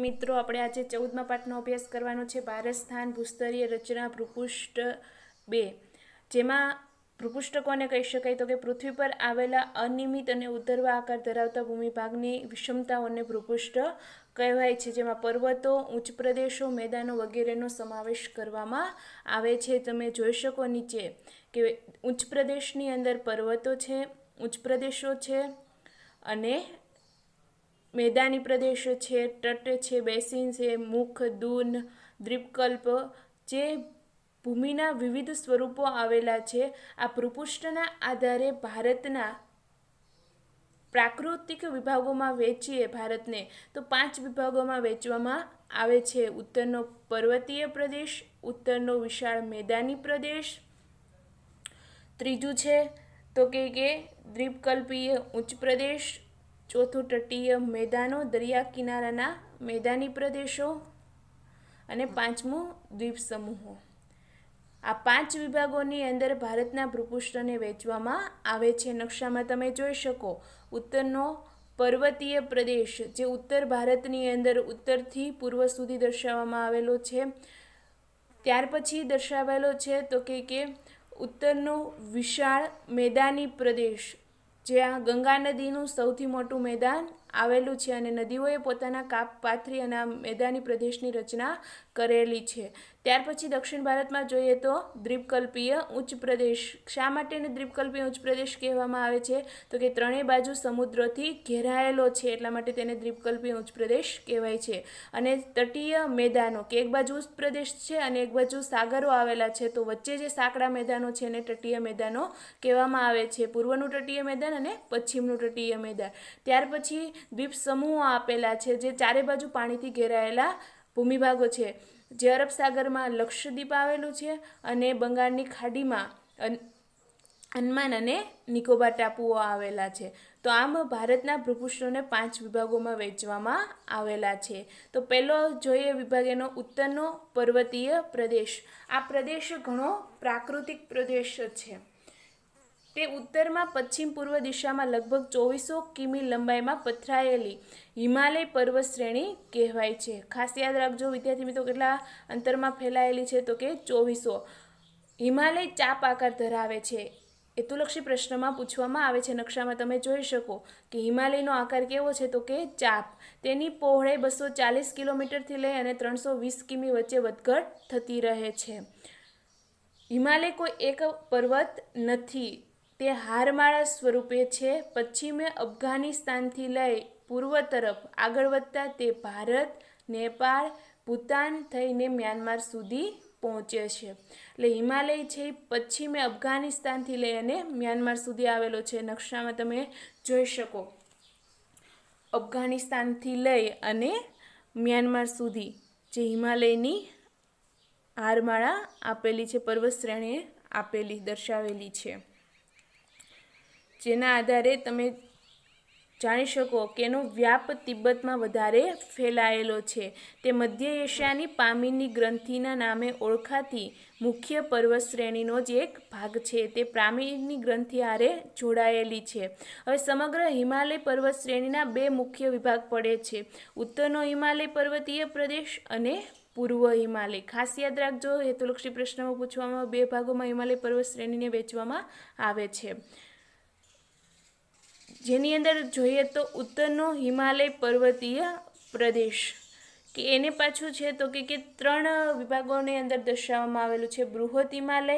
વિદ્યાર્થી મિત્રો આપણે આજે ચૌદમા પાઠનો અભ્યાસ કરવાનો છે ભારસ્થાન ભૂસ્તરીય રચના ભૃપુષ્ઠ બે જેમાં ભૃપુષ્ઠ કોને કહી શકાય તો કે પૃથ્વી પર આવેલા અનિયમિત અને ઉતરવા આકાર ધરાવતા ભૂમિભાગની વિષમતાઓને ભૃપુષ્ઠ કહેવાય છે જેમાં પર્વતો ઉચ્ચ પ્રદેશો મેદાનો વગેરેનો સમાવેશ કરવામાં આવે છે તમે જોઈ શકો નીચે કે ઉચ્ચ પ્રદેશની અંદર પર્વતો છે ઉચ્ચ પ્રદેશો છે અને મેદાની પ્રદેશો છે તટ છે બેસીન છે મુખ દૂન દ્વીપકલ્પ જે ભૂમિના વિવિધ સ્વરૂપો આવેલા છે આ ભૂપૃષ્ઠના આધારે ભારતના પ્રાકૃતિક વિભાગોમાં વેચીએ ભારતને તો પાંચ વિભાગોમાં વેચવામાં આવે છે ઉત્તરનો પર્વતીય પ્રદેશ ઉત્તરનો વિશાળ મેદાની પ્રદેશ ત્રીજું છે તો કે કે દ્વીપકલ્પીય ઉચ્ચ પ્રદેશ ચોથું તટીય મેદાનો દરિયા કિનારાના મેદાની પ્રદેશો અને પાંચમું દ્વીપ સમૂહો આ પાંચ વિભાગોની અંદર ભારતના ભૂપૃષ્ઠને વહેંચવામાં આવે છે નકશામાં તમે જોઈ શકો ઉત્તરનો પર્વતીય પ્રદેશ જે ઉત્તર ભારતની અંદર ઉત્તરથી પૂર્વ સુધી દર્શાવવામાં આવેલો છે ત્યાર પછી દર્શાવેલો છે તો કે કે ઉત્તરનો વિશાળ મેદાની પ્રદેશ જ્યાં ગંગા નદીનું સૌથી મોટું મેદાન આવેલું છે અને નદીઓએ પોતાના કાપ પાથરી અને આ મેદાની પ્રદેશની રચના કરેલી છે ત્યાર પછી દક્ષિણ ભારતમાં જોઈએ તો દ્વીપકલ્પીય ઉચ્ચ પ્રદેશ શા માટેને દ્વીપકલ્પીય ઉચ્ચ પ્રદેશ કહેવામાં આવે છે તો કે ત્રણેય બાજુ સમુદ્રથી ઘેરાયેલો છે એટલા માટે તેને દ્વીપકલ્પીય ઉચ્ચ પ્રદેશ કહેવાય છે અને તટીય મેદાનો કે એક બાજુ ઉચ્ચ પ્રદેશ છે અને એક બાજુ સાગરો આવેલા છે તો વચ્ચે જે સાંકડા મેદાનો છે એને તટીય મેદાનો કહેવામાં આવે છે પૂર્વનું તટીય મેદાન અને પશ્ચિમનું તટીય મેદાન ત્યાર પછી દ્વીપ સમૂહો આપેલા છે જે ચારે બાજુ પાણીથી ઘેરાયેલા ભૂમિભાગો છે જે અરબ સાગરમાં લક્ષદ્વીપ આવેલું છે અને બંગાળની ખાડીમાં અંદમાન અને નિકોબાર ટાપુઓ આવેલા છે તો આમ ભારતના ભૂપૃષ્ઠોને પાંચ વિભાગોમાં વહેંચવામાં આવેલા છે તો પહેલો જોઈએ વિભાગ એનો ઉત્તરનો પર્વતીય પ્રદેશ આ પ્રદેશ ઘણો પ્રાકૃતિક પ્રદેશ છે તે ઉત્તરમાં પશ્ચિમ પૂર્વ દિશામાં લગભગ ચોવીસો કિમી લંબાઈમાં પથરાયેલી હિમાલય પર્વત શ્રેણી કહેવાય છે ખાસ યાદ રાખજો વિદ્યાર્થી મિત્રો કેટલા અંતરમાં ફેલાયેલી છે તો કે ચોવીસો હિમાલય ચાપ આકાર ધરાવે છે હેતુલક્ષી પ્રશ્નમાં પૂછવામાં આવે છે નકશામાં તમે જોઈ શકો કે હિમાલયનો આકાર કેવો છે તો કે ચાપ તેની પહોળાઈ બસો ચાલીસ કિલોમીટરથી લઈ અને ત્રણસો વીસ કિમી વચ્ચે વધઘટ થતી રહે છે હિમાલય કોઈ એક પર્વત નથી તે હારમાળા સ્વરૂપે છે પશ્ચિમે અફઘાનિસ્તાનથી લઈ પૂર્વ તરફ આગળ વધતા તે ભારત નેપાળ ભૂતાન થઈને મ્યાનમાર સુધી પહોંચે છે એટલે હિમાલય છે એ પશ્ચિમે અફઘાનિસ્તાનથી લઈ અને મ્યાનમાર સુધી આવેલો છે નકશામાં તમે જોઈ શકો અફઘાનિસ્તાનથી લઈ અને મ્યાનમાર સુધી જે હિમાલયની હારમાળા આપેલી છે પર્વત શ્રેણીએ આપેલી દર્શાવેલી છે જેના આધારે તમે જાણી શકો કે એનો વ્યાપ તિબ્બતમાં વધારે ફેલાયેલો છે તે મધ્ય એશિયાની પામીની ગ્રંથિના નામે ઓળખાતી મુખ્ય પર્વત શ્રેણીનો જ એક ભાગ છે તે પામીની ગ્રંથિ આરે જોડાયેલી છે હવે સમગ્ર હિમાલય પર્વત શ્રેણીના બે મુખ્ય વિભાગ પડે છે ઉત્તરનો હિમાલય પર્વતીય પ્રદેશ અને પૂર્વ હિમાલય ખાસ યાદ રાખજો હેતુલક્ષી પ્રશ્નમાં પૂછવામાં બે ભાગોમાં હિમાલય પર્વત શ્રેણીને વેચવામાં આવે છે જેની અંદર જોઈએ તો ઉત્તરનો હિમાલય પર્વતીય પ્રદેશ કે એને પાછું છે તો કે કે ત્રણ વિભાગોની અંદર દર્શાવવામાં આવેલું છે બૃહદ હિમાલય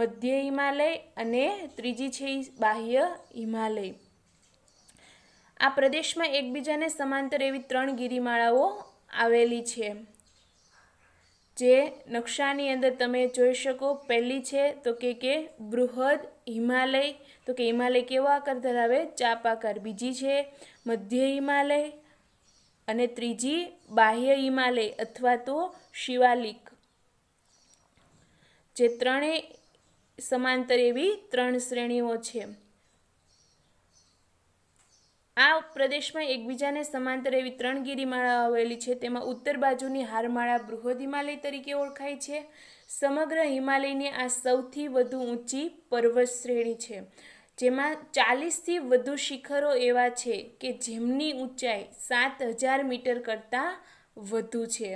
મધ્ય હિમાલય અને ત્રીજી છે બાહ્ય હિમાલય આ પ્રદેશમાં એકબીજાને સમાંતર એવી ત્રણ ગિરિમાળાઓ આવેલી છે જે નકશાની અંદર તમે જોઈ શકો પહેલી છે તો કે કે બૃહદ હિમાલય તો કે હિમાલય કેવો આકાર ધરાવે ચાપ આકાર બીજી છે મધ્ય હિમાલય અને ત્રીજી બાહ્ય હિમાલય અથવા તો શિવાલિક જે ત્રણેય સમાંતર એવી ત્રણ શ્રેણીઓ છે આ પ્રદેશમાં એકબીજાને સમાંતર એવી ત્રણ ગિરિમાળા આવેલી છે તેમાં ઉત્તર બાજુની હારમાળા બૃહદ હિમાલય તરીકે ઓળખાય છે સમગ્ર હિમાલયની આ સૌથી વધુ ઊંચી પર્વત શ્રેણી છે જેમાં ચાલીસથી વધુ શિખરો એવા છે કે જેમની ઊંચાઈ સાત હજાર મીટર કરતાં વધુ છે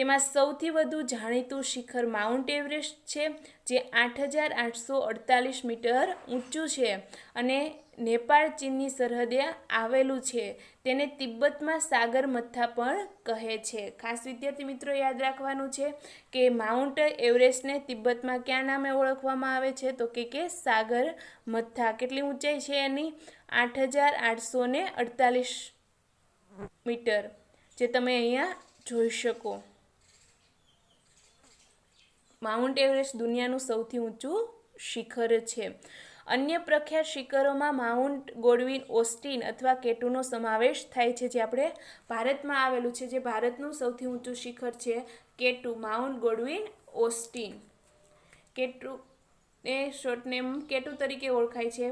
તેમાં સૌથી વધુ જાણીતું શિખર માઉન્ટ એવરેસ્ટ છે જે આઠ હજાર આઠસો અડતાલીસ મીટર ઊંચું છે અને નેપાળ ચીનની સરહદે આવેલું છે તેને તિબ્બતમાં સાગર મથ્થા પણ કહે છે ખાસ વિદ્યાર્થી મિત્રો યાદ રાખવાનું છે કે માઉન્ટ એવરેસ્ટને તિબ્બતમાં ક્યાં નામે ઓળખવામાં આવે છે તો કે કે સાગર મથ્થા કેટલી ઊંચાઈ છે એની આઠ હજાર આઠસો અડતાલીસ મીટર જે તમે અહીંયા જોઈ શકો માઉન્ટ એવરેસ્ટ દુનિયાનું સૌથી ઊંચું શિખર છે અન્ય પ્રખ્યાત શિખરોમાં માઉન્ટ ગોડવિન ઓસ્ટિન અથવા કેટુનો સમાવેશ થાય છે જે આપણે ભારતમાં આવેલું છે જે ભારતનું સૌથી ઊંચું શિખર છે K two Mount Godwin Austen K two એ શોર્ટ નેમ કેટુ તરીકે ઓળખાય છે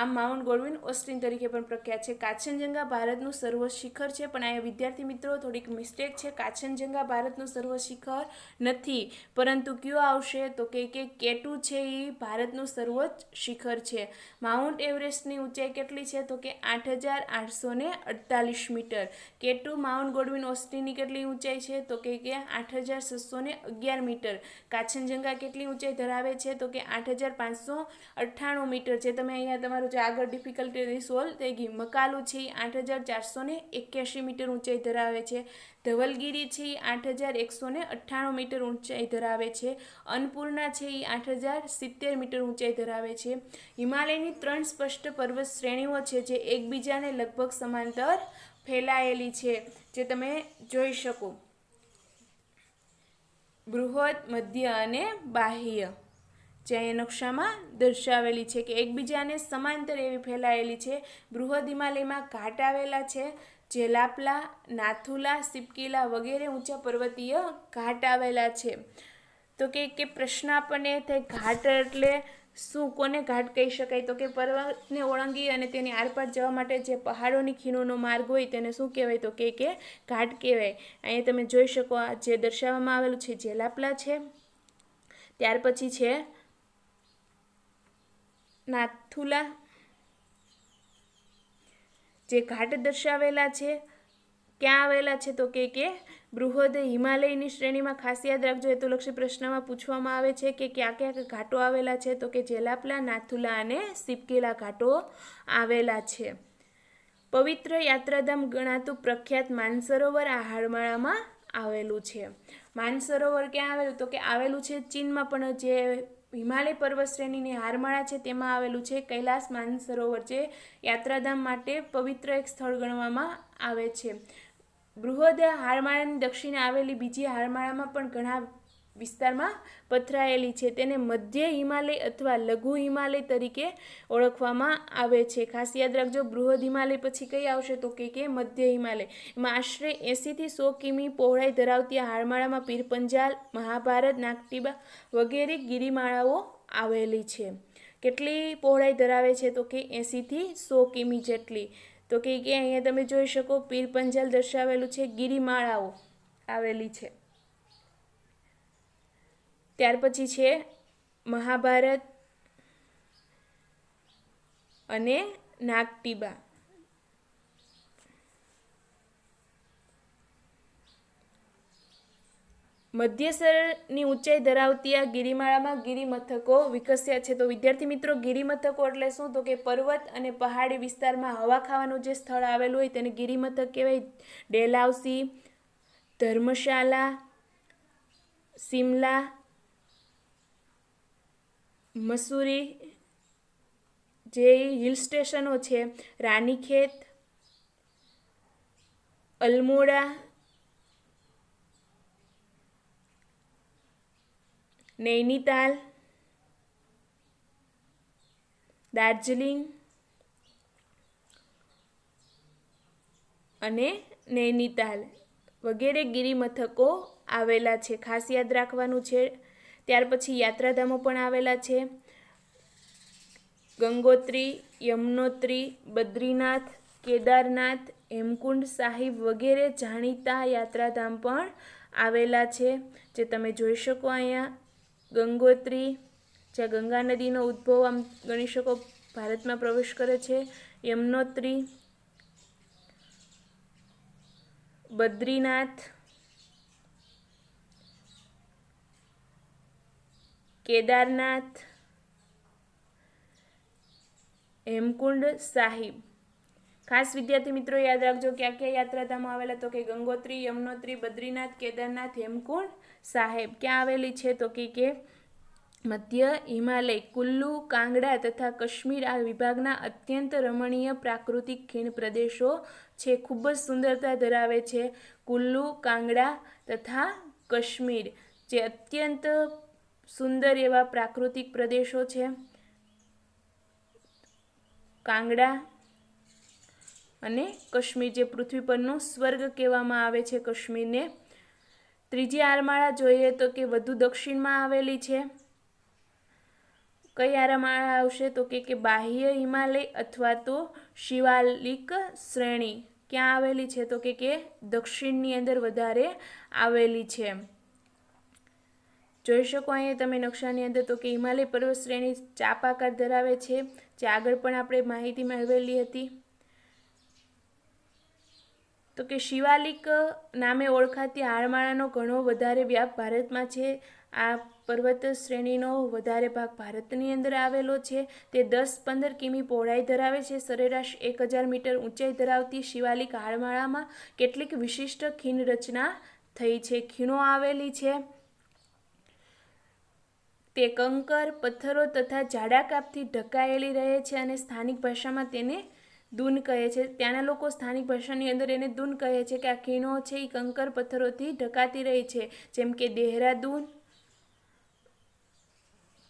આમ માઉન્ટ ગોડવિન ઓસ્ટિન તરીકે પણ પ્રખ્યાત છે કાછનજંગા ભારતનું સર્વ શિખર છે પણ અહીંયા વિદ્યાર્થી મિત્રો થોડીક મિસ્ટેક છે કાછનજંગા ભારતનું સર્વ શિખર નથી પરંતુ કયો આવશે તો કે કે કેટુ છે એ ભારતનું સર્વોચ્ચ શિખર છે માઉન્ટ એવરેસ્ટની ઊંચાઈ કેટલી છે તો કે આઠ હજાર આઠસો અડતાલીસ મીટર કેટુ માઉન્ટ ગોડવિન ઓસ્ટિનની કેટલી ઊંચાઈ છે તો કે કે આઠ હજાર છસો અગિયાર મીટર કાછનજંગા કેટલી ઊંચાઈ ધરાવે છે તો કે આઠ હજાર પાંચસો અઠ્ઠાણું મીટર છે તમે અહીંયા તમારે તમારું જે આગળ ડિફિકલ્ટી રિસોલ્વ તે ગીમકાલુ છે આઠ હજાર ચારસો ને એક્યાસી મીટર ઊંચાઈ ધરાવે છે ધવલગીરી છે આઠ હજાર એકસો ને અઠ્ઠાણું મીટર ઊંચાઈ ધરાવે છે અન્નપૂર્ણા છે એ આઠ હજાર સિત્તેર મીટર ઊંચાઈ ધરાવે છે હિમાલયની ત્રણ સ્પષ્ટ પર્વત શ્રેણીઓ છે જે એકબીજાને લગભગ સમાંતર ફેલાયેલી છે જે તમે જોઈ શકો બૃહદ મધ્ય અને બાહ્ય જ્યાં અહીંયા નકશામાં દર્શાવેલી છે કે એકબીજાને સમાંતર એવી ફેલાયેલી છે બૃહદ હિમાલયમાં ઘાટ આવેલા છે જે લાપલા નાથુલા સિપકીલા વગેરે ઊંચા પર્વતીય ઘાટ આવેલા છે તો કે કે પ્રશ્ન આપણને થાય ઘાટ એટલે શું કોને ઘાટ કહી શકાય તો કે પર્વતને ઓળંગી અને તેની આરપાર જવા માટે જે પહાડોની ખીણોનો માર્ગ હોય તેને શું કહેવાય તો કે કે ઘાટ કહેવાય અહીંયા તમે જોઈ શકો આ જે દર્શાવવામાં આવેલું છે જે લાપલા છે ત્યાર પછી છે નાથુલા જે ઘાટ દર્શાવેલા છે ક્યાં આવેલા છે તો કે કે બૃહદ હિમાલયની શ્રેણીમાં ખાસ યાદ રાખજો હેતુલક્ષી પ્રશ્નમાં પૂછવામાં આવે છે કે ક્યાં ક્યાં ઘાટો આવેલા છે તો કે જેલાપલા નાથુલા અને સિપકેલા ઘાટો આવેલા છે પવિત્ર યાત્રાધામ ગણાતું પ્રખ્યાત માનસરોવર આ હાડમાળામાં આવેલું છે માનસરોવર ક્યાં આવેલું તો કે આવેલું છે ચીનમાં પણ જે હિમાલય પર્વત શ્રેણીની હારમાળા છે તેમાં આવેલું છે કૈલાસ માનસરોવર જે યાત્રાધામ માટે પવિત્ર એક સ્થળ ગણવામાં આવે છે બૃહદ હારમાળાની દક્ષિણે આવેલી બીજી હારમાળામાં પણ ઘણા વિસ્તારમાં પથરાયેલી છે તેને મધ્ય હિમાલય અથવા લઘુ હિમાલય તરીકે ઓળખવામાં આવે છે ખાસ યાદ રાખજો બૃહદ હિમાલય પછી કઈ આવશે તો કે કે મધ્ય હિમાલય એમાં આશરે એંસીથી સો કિમી પહોળાઈ ધરાવતી હારમાળામાં પીરપંજાલ મહાભારત નાગટીબા વગેરે ગિરિમાળાઓ આવેલી છે કેટલી પહોળાઈ ધરાવે છે તો કે એંસીથી સો કિમી જેટલી તો કે અહીંયા તમે જોઈ શકો પીરપંજાલ દર્શાવેલું છે ગિરિમાળાઓ આવેલી છે ત્યાર પછી છે મહાભારત અને નાગટીબા મધ્યસરની ઊંચાઈ ધરાવતી આ ગિરિમાળામાં ગિરિમથકો વિકસ્યા છે તો વિદ્યાર્થી મિત્રો ગિરિમથકો એટલે શું તો કે પર્વત અને પહાડી વિસ્તારમાં હવા ખાવાનું જે સ્થળ આવેલું હોય તેને ગિરિમથક કહેવાય ડેલાવસી ધર્મશાલા સિમલા મસૂરી જે હિલ સ્ટેશનો છે રાનીખેત અલમોડા નૈનીતાલ દાર્જિલિંગ અને નૈનીતાલ વગેરે ગિરિમથકો આવેલા છે ખાસ યાદ રાખવાનું છે ત્યાર પછી યાત્રાધામો પણ આવેલા છે ગંગોત્રી યમનોત્રી બદ્રીનાથ કેદારનાથ હેમકુંડ સાહિબ વગેરે જાણીતા યાત્રાધામ પણ આવેલા છે જે તમે જોઈ શકો અહીંયા ગંગોત્રી જ્યાં ગંગા નદીનો ઉદ્ભવ આમ ગણી શકો ભારતમાં પ્રવેશ કરે છે યમનોત્રી બદ્રીનાથ કેદારનાથ હેમકુંડ સાહિબ ખાસ વિદ્યાર્થી મિત્રો યાદ રાખજો ક્યાં ક્યાં યાત્રાધામો આવેલા તો કે ગંગોત્રી યમનોત્રી બદ્રીનાથ કેદારનાથ હેમકુંડ સાહેબ ક્યાં આવેલી છે તો કે કે મધ્ય હિમાલય કુલ્લુ કાંગડા તથા કાશ્મીર આ વિભાગના અત્યંત રમણીય પ્રાકૃતિક ખીણ પ્રદેશો છે ખૂબ જ સુંદરતા ધરાવે છે કુલ્લુ કાંગડા તથા કશ્મીર જે અત્યંત સુંદર એવા પ્રાકૃતિક પ્રદેશો છે કાંગડા અને કશ્મીર જે પૃથ્વી પરનો સ્વર્ગ કહેવામાં આવે છે કશ્મીરને ત્રીજી આરમાળા જોઈએ તો કે વધુ દક્ષિણમાં આવેલી છે કઈ આરમાળા આવશે તો કે કે બાહ્ય હિમાલય અથવા તો શિવાલિક શ્રેણી ક્યાં આવેલી છે તો કે કે દક્ષિણની અંદર વધારે આવેલી છે જોઈ શકો અહીંયા તમે નકશાની અંદર તો કે હિમાલય પર્વત શ્રેણી ચાપ આકાર ધરાવે છે જે આગળ પણ આપણે માહિતી મેળવેલી હતી તો કે શિવાલિક નામે ઓળખાતી હારમાળાનો ઘણો વધારે વ્યાપ ભારતમાં છે આ પર્વત શ્રેણીનો વધારે ભાગ ભારતની અંદર આવેલો છે તે દસ પંદર કિમી પહોળાઈ ધરાવે છે સરેરાશ એક હજાર મીટર ઊંચાઈ ધરાવતી શિવાલિક હારમાળામાં કેટલીક વિશિષ્ટ ખીણ રચના થઈ છે ખીણો આવેલી છે તે કંકર પથ્થરો તથા જાડા કાપથી ઢકાયેલી રહે છે અને સ્થાનિક ભાષામાં તેને દૂન કહે છે ત્યાંના લોકો સ્થાનિક ભાષાની અંદર એને દૂન કહે છે કે આ ખીણો છે એ કંકર પથ્થરોથી ઢકાતી રહી છે જેમ કે દેહરાદૂન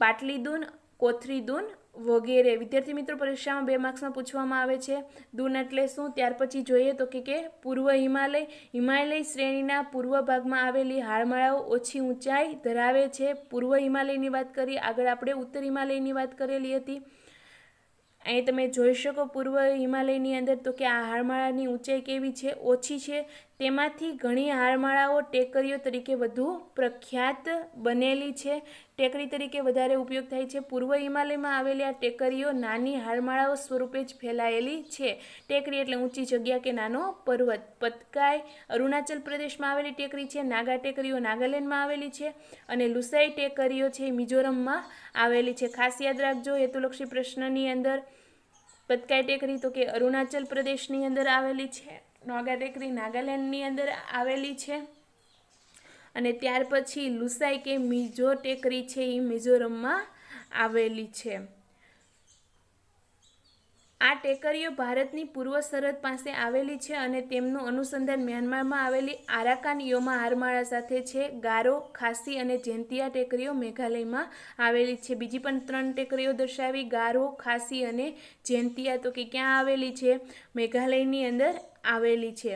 પાટલીદૂન કોથરી દૂન વગેરે વિદ્યાર્થી મિત્રો પરીક્ષામાં બે માર્ક્સમાં પૂછવામાં આવે છે દૂન એટલે શું ત્યાર પછી જોઈએ તો કે કે પૂર્વ હિમાલય હિમાલય શ્રેણીના પૂર્વ ભાગમાં આવેલી હાડમાળાઓ ઓછી ઊંચાઈ ધરાવે છે પૂર્વ હિમાલયની વાત કરી આગળ આપણે ઉત્તર હિમાલયની વાત કરેલી હતી અહીં તમે જોઈ શકો પૂર્વ હિમાલયની અંદર તો કે આ હાડમાળાની ઊંચાઈ કેવી છે ઓછી છે તેમાંથી ઘણી હારમાળાઓ ટેકરીઓ તરીકે વધુ પ્રખ્યાત બનેલી છે ટેકરી તરીકે વધારે ઉપયોગ થાય છે પૂર્વ હિમાલયમાં આવેલી આ ટેકરીઓ નાની હારમાળાઓ સ્વરૂપે જ ફેલાયેલી છે ટેકરી એટલે ઊંચી જગ્યા કે નાનો પર્વત પતકાય અરુણાચલ પ્રદેશમાં આવેલી ટેકરી છે નાગા ટેકરીઓ નાગાલેન્ડમાં આવેલી છે અને લુસાઈ ટેકરીઓ છે મિઝોરમમાં આવેલી છે ખાસ યાદ રાખજો હેતુલક્ષી પ્રશ્નની અંદર પતકાય ટેકરી તો કે અરુણાચલ પ્રદેશની અંદર આવેલી છે નોગા ટેકરી નાગાલેન્ડની અંદર આવેલી છે અને ત્યાર પછી લુસાઈ કે મિઝો ટેકરી છે એ મિઝોરમમાં આવેલી છે આ ટેકરીઓ ભારતની પૂર્વ સરહદ પાસે આવેલી છે અને તેમનું અનુસંધાન મ્યાનમારમાં આવેલી આરાકાન યોમા હારમાળા સાથે છે ગારો ખાસી અને જેન્તિયા ટેકરીઓ મેઘાલયમાં આવેલી છે બીજી પણ ત્રણ ટેકરીઓ દર્શાવી ગારો ખાસી અને જેન્તિયા તો કે ક્યાં આવેલી છે મેઘાલયની અંદર આવેલી છે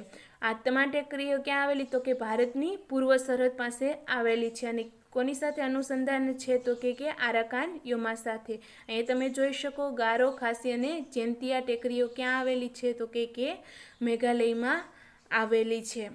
આત્મા ટેકરીઓ ક્યાં આવેલી તો કે ભારતની પૂર્વ સરહદ પાસે આવેલી છે અને કોની સાથે અનુસંધાન છે તો કે કે આરાકાન યોમા સાથે અહીં તમે જોઈ શકો ગારો ખાસી અને જેન્તિયા ટેકરીઓ ક્યાં આવેલી છે તો કે કે મેઘાલયમાં આવેલી છે